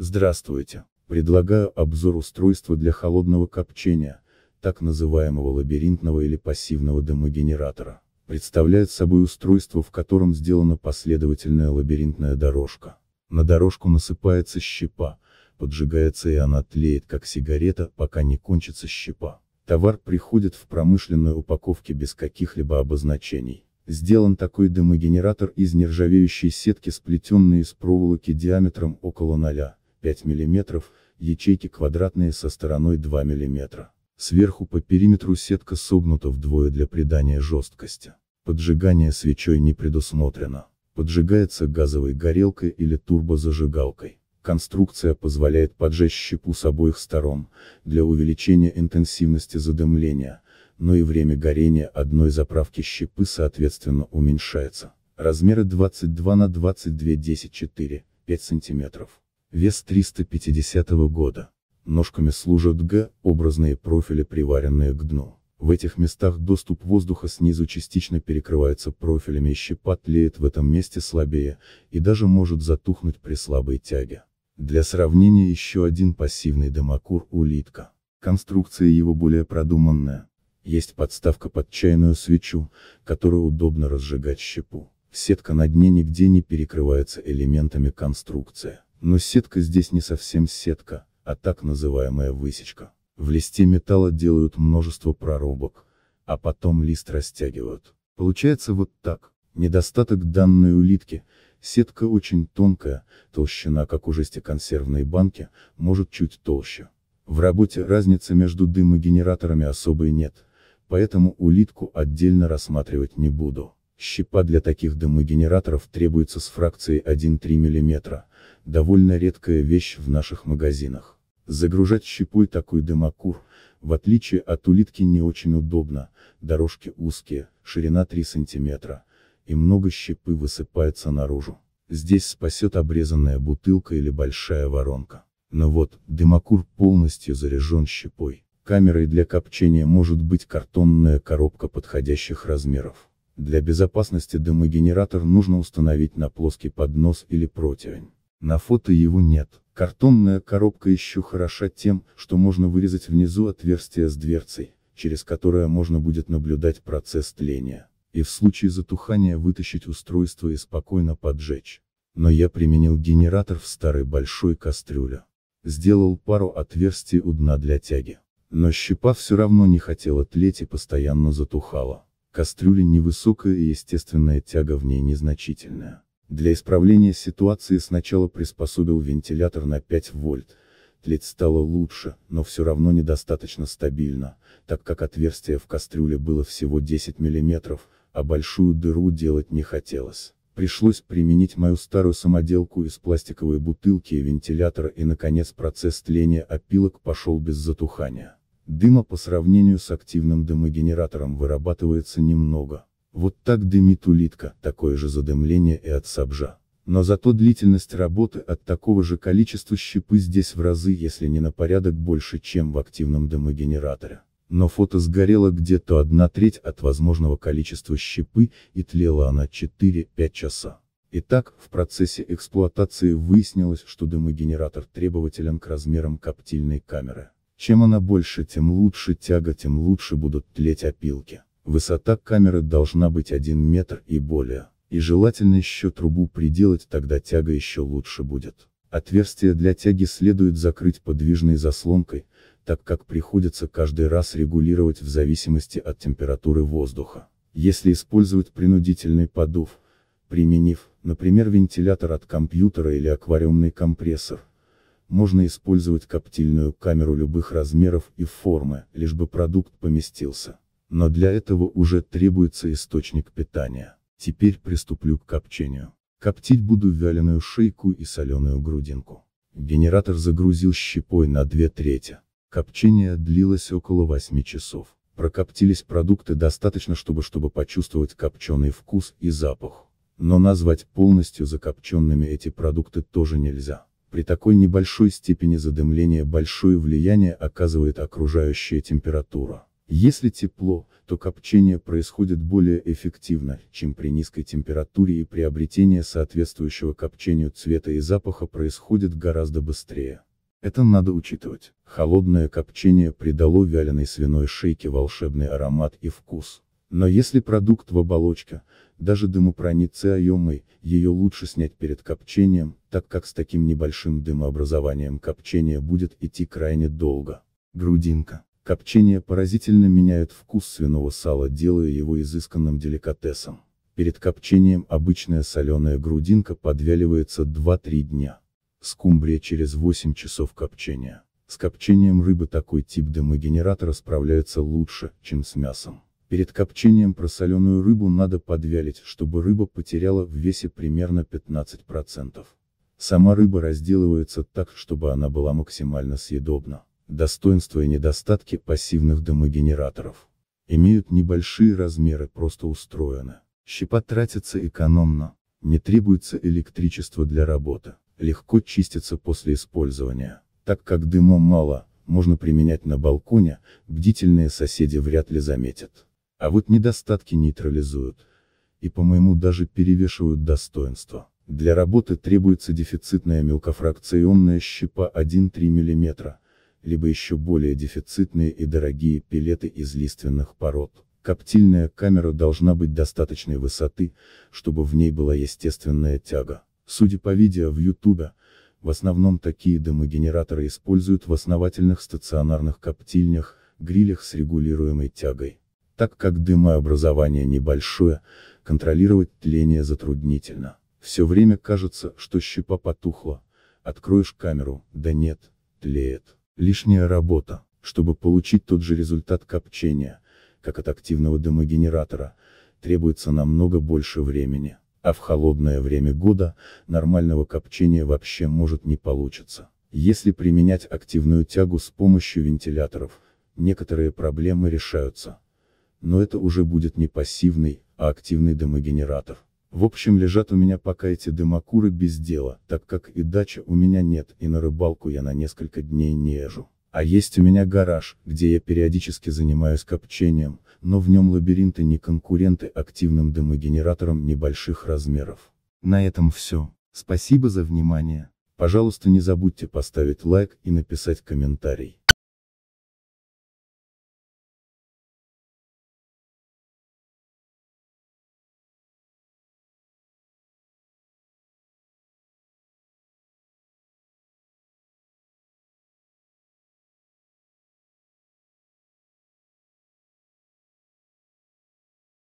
Здравствуйте! Предлагаю обзор устройства для холодного копчения, так называемого лабиринтного или пассивного дымогенератора. Представляет собой устройство, в котором сделана последовательная лабиринтная дорожка. На дорожку насыпается щепа, поджигается и она тлеет как сигарета, пока не кончится щепа. Товар приходит в промышленной упаковке без каких-либо обозначений. Сделан такой дымогенератор из нержавеющей сетки, сплетенной из проволоки диаметром около 0,5 5 мм, ячейки квадратные со стороной 2 мм. Сверху по периметру сетка согнута вдвое для придания жесткости. Поджигание свечой не предусмотрено. Поджигается газовой горелкой или турбозажигалкой. Конструкция позволяет поджечь щепу с обоих сторон, для увеличения интенсивности задымления, но и время горения одной заправки щепы соответственно уменьшается. Размеры 22 на 22 10 4, 5 сантиметров вес 350 года. Ножками служат Г, образные профили приваренные к дну. В этих местах доступ воздуха снизу частично перекрывается профилями и щепа тлеет в этом месте слабее, и даже может затухнуть при слабой тяге. Для сравнения еще один пассивный дымокур улитка. Конструкция его более продуманная. Есть подставка под чайную свечу, которую удобно разжигать щепу. Сетка на дне нигде не перекрывается элементами конструкции. Но сетка здесь не совсем сетка, а так называемая высечка. В листе металла делают множество прорубок, а потом лист растягивают. Получается вот так. Недостаток данной улитки – сетка очень тонкая, толщина как у консервной банки, может чуть толще. В работе разницы между дымогенераторами особой нет, поэтому улитку отдельно рассматривать не буду. Щепа для таких дымогенераторов требуется с фракцией 1,3 мм, довольно редкая вещь в наших магазинах. Загружать щепой такой дымокур, в отличие от улитки не очень удобно, дорожки узкие, ширина 3 см, и много щепы высыпается наружу. Здесь спасет обрезанная бутылка или большая воронка. Но вот, дымокур полностью заряжен щепой. Камерой для копчения может быть картонная коробка подходящих размеров. Для безопасности дымогенератор нужно установить на плоский поднос или противень. На фото его нет. Картонная коробка еще хороша тем, что можно вырезать внизу отверстие с дверцей, через которое можно будет наблюдать процесс тления, и в случае затухания вытащить устройство и спокойно поджечь. Но я применил генератор в старой большой кастрюле. Сделал пару отверстий у дна для тяги. Но щепа все равно не хотела тлеть и постоянно затухала. Кастрюля невысокая и естественная тяга в ней незначительная. Для исправления ситуации сначала приспособил вентилятор на 5 вольт, тлеть стало лучше, но все равно недостаточно стабильно, так как отверстие в кастрюле было всего 10 мм, а большую дыру делать не хотелось. Пришлось применить мою старую самоделку из пластиковой бутылки и вентилятора и наконец процесс тления опилок пошел без затухания. Дыма по сравнению с активным дымогенератором вырабатывается немного. Вот так дымит улитка, такое же задымление и от сабжа. Но зато длительность работы от такого же количества щепы здесь в разы, если не на порядок больше, чем в активном дымогенераторе. Но фото сгорело где-то одна треть от возможного количества щепы, и тлела она 4-5 часа. Итак, в процессе эксплуатации выяснилось, что дымогенератор требователен к размерам коптильной камеры. Чем она больше, тем лучше тяга, тем лучше будут тлеть опилки. Высота камеры должна быть 1 метр и более, и желательно еще трубу приделать, тогда тяга еще лучше будет. Отверстие для тяги следует закрыть подвижной заслонкой, так как приходится каждый раз регулировать в зависимости от температуры воздуха. Если использовать принудительный подув, применив, например, вентилятор от компьютера или аквариумный компрессор, можно использовать коптильную камеру любых размеров и формы, лишь бы продукт поместился. Но для этого уже требуется источник питания. Теперь приступлю к копчению. Коптить буду вяленую шейку и соленую грудинку. Генератор загрузил щепой на две трети. Копчение длилось около 8 часов. Прокоптились продукты достаточно, чтобы, чтобы почувствовать копченый вкус и запах. Но назвать полностью закопченными эти продукты тоже нельзя. При такой небольшой степени задымления большое влияние оказывает окружающая температура. Если тепло, то копчение происходит более эффективно, чем при низкой температуре и приобретение соответствующего копчению цвета и запаха происходит гораздо быстрее. Это надо учитывать. Холодное копчение придало вяленой свиной шейке волшебный аромат и вкус. Но если продукт в оболочке, даже дымопроницаемый, ее лучше снять перед копчением, так как с таким небольшим дымообразованием копчение будет идти крайне долго. Грудинка. Копчение поразительно меняет вкус свиного сала, делая его изысканным деликатесом. Перед копчением обычная соленая грудинка подвяливается 2-3 дня. Скумбрия через 8 часов копчения. С копчением рыбы такой тип дымогенератора справляется лучше, чем с мясом. Перед копчением просоленную рыбу надо подвялить, чтобы рыба потеряла в весе примерно 15%. Сама рыба разделывается так, чтобы она была максимально съедобна. Достоинства и недостатки пассивных дымогенераторов. Имеют небольшие размеры, просто устроены. Щепа тратится экономно, не требуется электричество для работы, легко чистится после использования. Так как дыма мало, можно применять на балконе, бдительные соседи вряд ли заметят. А вот недостатки нейтрализуют. И по моему даже перевешивают достоинство. Для работы требуется дефицитная мелкофракционная щепа 1,3 мм, либо еще более дефицитные и дорогие пилеты из лиственных пород. Коптильная камера должна быть достаточной высоты, чтобы в ней была естественная тяга. Судя по видео в YouTube, в основном такие дымогенераторы используют в основательных стационарных коптильнях, грилях с регулируемой тягой. Так как дымообразование небольшое, контролировать тление затруднительно. Все время кажется, что щепа потухла. Откроешь камеру, да нет, тлеет. Лишняя работа, чтобы получить тот же результат копчения, как от активного дымогенератора, требуется намного больше времени. А в холодное время года, нормального копчения вообще может не получиться. Если применять активную тягу с помощью вентиляторов, некоторые проблемы решаются но это уже будет не пассивный, а активный дымогенератор. В общем лежат у меня пока эти дымокуры без дела, так как и дача у меня нет, и на рыбалку я на несколько дней не езжу. А есть у меня гараж, где я периодически занимаюсь копчением, но в нем лабиринты не конкуренты активным дымогенераторам небольших размеров. На этом все. Спасибо за внимание. Пожалуйста не забудьте поставить лайк и написать комментарий.